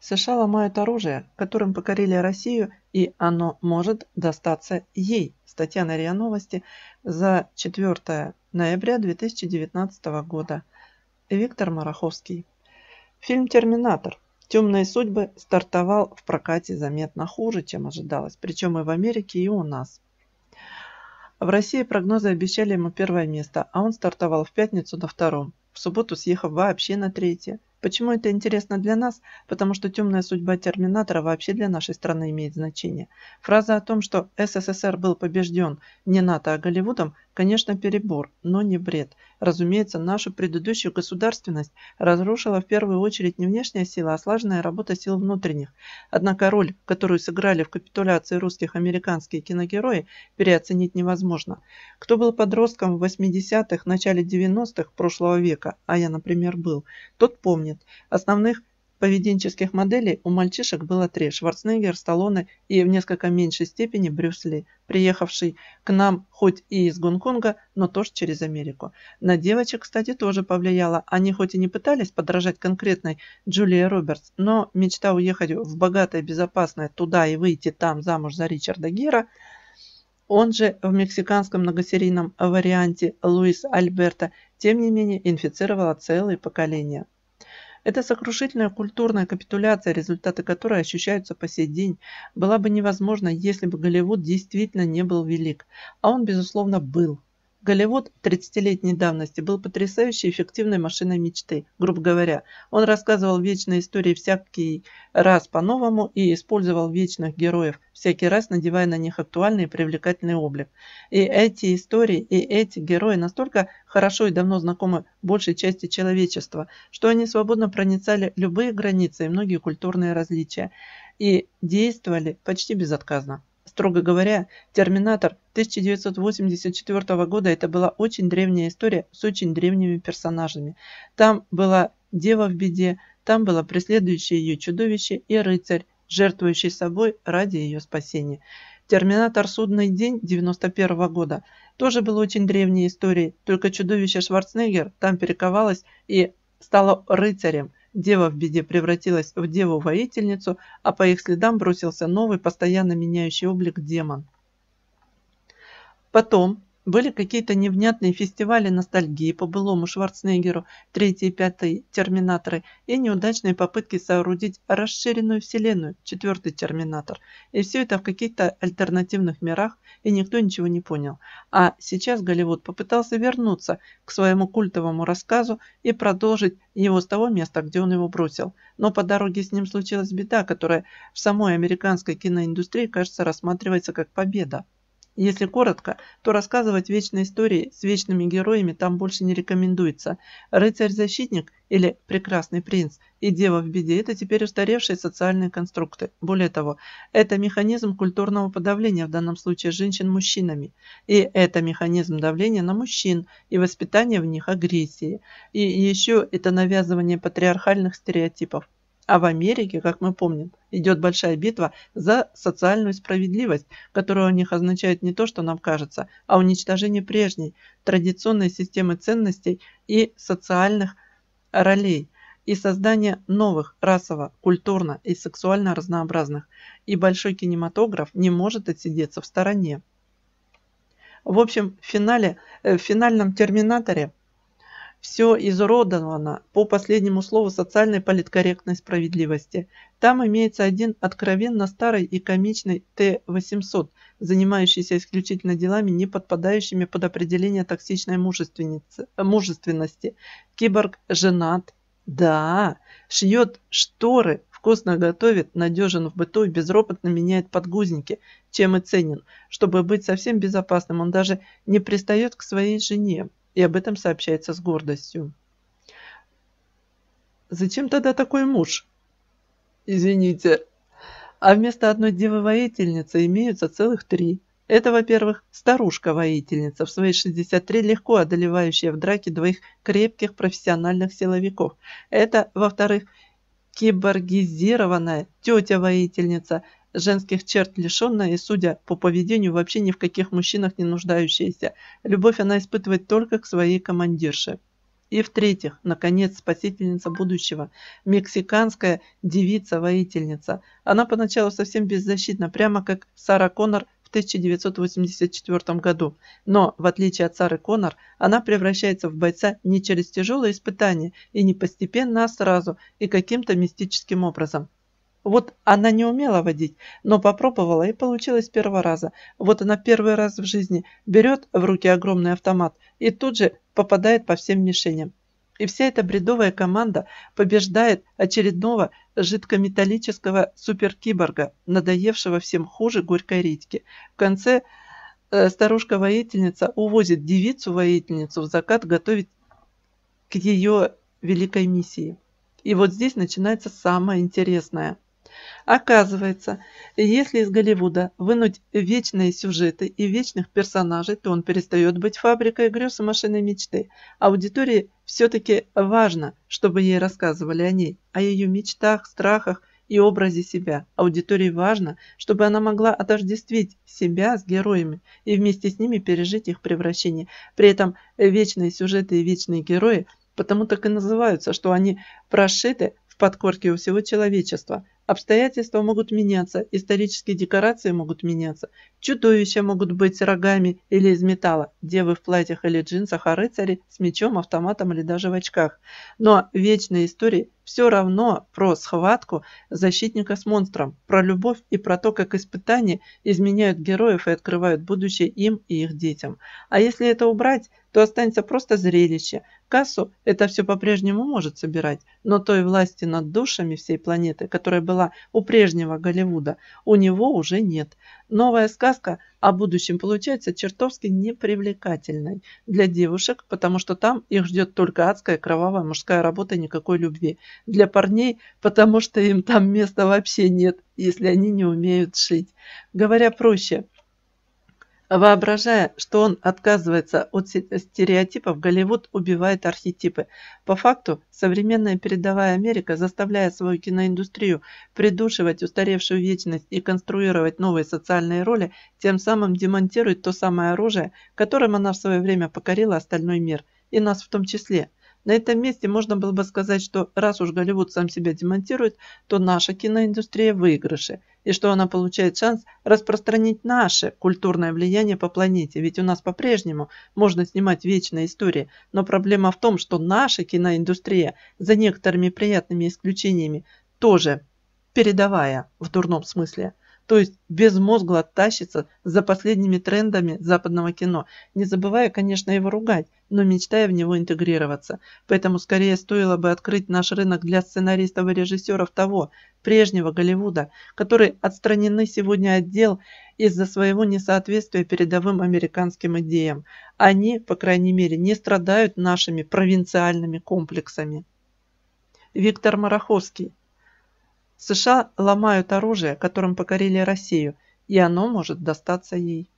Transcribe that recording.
США ломают оружие, которым покорили Россию, и оно может достаться ей. Статья на РИА Новости за 4 ноября 2019 года. Виктор Мараховский. Фильм «Терминатор». «Темные судьбы» стартовал в прокате заметно хуже, чем ожидалось, причем и в Америке, и у нас. В России прогнозы обещали ему первое место, а он стартовал в пятницу на втором, в субботу съехав вообще на третье – Почему это интересно для нас? Потому что темная судьба Терминатора вообще для нашей страны имеет значение. Фраза о том, что СССР был побежден не НАТО, а Голливудом, Конечно, перебор, но не бред. Разумеется, нашу предыдущую государственность разрушила в первую очередь не внешняя сила, а слаженная работа сил внутренних. Однако роль, которую сыграли в капитуляции русских американские киногерои, переоценить невозможно. Кто был подростком в 80-х, начале 90-х прошлого века, а я, например, был, тот помнит. Основных Поведенческих моделей у мальчишек было три – Шварценеггер, Сталлоне и в несколько меньшей степени Брюс Ли, приехавший к нам хоть и из Гонконга, но тоже через Америку. На девочек, кстати, тоже повлияло. Они хоть и не пытались подражать конкретной Джулии Робертс, но мечта уехать в богатое, безопасное туда и выйти там замуж за Ричарда Гира – он же в мексиканском многосерийном варианте Луис Альберта, тем не менее инфицировала целые поколения. Эта сокрушительная культурная капитуляция, результаты которой ощущаются по сей день, была бы невозможна, если бы Голливуд действительно не был велик. А он, безусловно, был. Голливуд 30-летней давности был потрясающе эффективной машиной мечты, грубо говоря. Он рассказывал вечные истории всякий раз по-новому и использовал вечных героев, всякий раз надевая на них актуальный и привлекательный облик. И эти истории, и эти герои настолько хорошо и давно знакомы большей части человечества, что они свободно проницали любые границы и многие культурные различия и действовали почти безотказно. Строго говоря, «Терминатор» 1984 года это была очень древняя история с очень древними персонажами. Там была дева в беде, там было преследующее ее чудовище и рыцарь, жертвующий собой ради ее спасения. «Терминатор. Судный день» 1991 года тоже был очень древней историей, только чудовище Шварценеггер там перековалось и стало рыцарем – Дева в беде превратилась в деву-воительницу, а по их следам бросился новый, постоянно меняющий облик демон. Потом, были какие-то невнятные фестивали ностальгии по былому Шварценеггеру, третий и пятый «Терминаторы» и неудачные попытки соорудить расширенную вселенную, четвертый «Терминатор». И все это в каких-то альтернативных мирах, и никто ничего не понял. А сейчас Голливуд попытался вернуться к своему культовому рассказу и продолжить его с того места, где он его бросил. Но по дороге с ним случилась беда, которая в самой американской киноиндустрии, кажется, рассматривается как победа. Если коротко, то рассказывать вечные истории с вечными героями там больше не рекомендуется. Рыцарь-защитник или Прекрасный принц и Дева в беде – это теперь устаревшие социальные конструкты. Более того, это механизм культурного подавления, в данном случае женщин мужчинами. И это механизм давления на мужчин и воспитания в них агрессии. И еще это навязывание патриархальных стереотипов. А в Америке, как мы помним, идет большая битва за социальную справедливость, которая у них означает не то, что нам кажется, а уничтожение прежней традиционной системы ценностей и социальных ролей и создание новых расово, культурно и сексуально разнообразных. И большой кинематограф не может отсидеться в стороне. В общем, в, финале, э, в финальном «Терминаторе» все изуродовано по последнему слову социальной политкорректной справедливости. Там имеется один откровенно старый и комичный Т-800, занимающийся исключительно делами, не подпадающими под определение токсичной мужественности. Киборг женат, да, шьет шторы, вкусно готовит, надежен в быту и безропотно меняет подгузники, чем и ценен. Чтобы быть совсем безопасным, он даже не пристает к своей жене и об этом сообщается с гордостью. Зачем тогда такой муж? Извините. А вместо одной девы-воительницы имеются целых три. Это, во-первых, старушка-воительница, в свои 63 легко одолевающая в драке двоих крепких профессиональных силовиков. Это, во-вторых, киборгизированная тетя-воительница – женских черт лишенная и, судя по поведению, вообще ни в каких мужчинах не нуждающаяся. Любовь она испытывает только к своей командирше. И в-третьих, наконец, спасительница будущего, мексиканская девица-воительница. Она поначалу совсем беззащитна, прямо как Сара Коннор в 1984 году. Но, в отличие от Сары Коннор, она превращается в бойца не через тяжелые испытания и не постепенно, а сразу и каким-то мистическим образом. Вот она не умела водить, но попробовала и получилось с первого раза. Вот она первый раз в жизни берет в руки огромный автомат и тут же попадает по всем мишеням. И вся эта бредовая команда побеждает очередного жидкометаллического суперкиборга, надоевшего всем хуже горькой редьки. В конце э, старушка-воительница увозит девицу-воительницу в закат готовить к ее великой миссии. И вот здесь начинается самое интересное. Оказывается, если из Голливуда вынуть вечные сюжеты и вечных персонажей, то он перестает быть фабрикой грез и машиной мечты. Аудитории все-таки важно, чтобы ей рассказывали о ней, о ее мечтах, страхах и образе себя. Аудитории важно, чтобы она могла отождествить себя с героями и вместе с ними пережить их превращение. При этом вечные сюжеты и вечные герои потому так и называются, что они прошиты в подкорке у всего человечества – Обстоятельства могут меняться, исторические декорации могут меняться, чудовища могут быть с рогами или из металла, девы в платьях или джинсах, а рыцари с мечом, автоматом или даже в очках. Но вечная история все равно про схватку защитника с монстром, про любовь и про то, как испытания изменяют героев и открывают будущее им и их детям. А если это убрать, то останется просто зрелище, кассу это все по-прежнему может собирать, но той власти над душами всей планеты, которая была у прежнего Голливуда, у него уже нет. Новая сказка о будущем получается чертовски непривлекательной для девушек, потому что там их ждет только адская кровавая мужская работа и никакой любви. Для парней, потому что им там места вообще нет, если они не умеют шить. Говоря проще – Воображая, что он отказывается от стереотипов, Голливуд убивает архетипы. По факту, современная передовая Америка, заставляя свою киноиндустрию придушивать устаревшую вечность и конструировать новые социальные роли, тем самым демонтирует то самое оружие, которым она в свое время покорила остальной мир, и нас в том числе – на этом месте можно было бы сказать, что раз уж Голливуд сам себя демонтирует, то наша киноиндустрия в выигрыше, и что она получает шанс распространить наше культурное влияние по планете, ведь у нас по-прежнему можно снимать вечные истории, но проблема в том, что наша киноиндустрия, за некоторыми приятными исключениями, тоже передовая в дурном смысле – то есть безмозгло тащится за последними трендами западного кино, не забывая, конечно, его ругать, но мечтая в него интегрироваться. Поэтому скорее стоило бы открыть наш рынок для сценаристов и режиссеров того, прежнего Голливуда, который отстранены сегодня от дел из-за своего несоответствия передовым американским идеям. Они, по крайней мере, не страдают нашими провинциальными комплексами. Виктор Мараховский США ломают оружие, которым покорили Россию, и оно может достаться ей.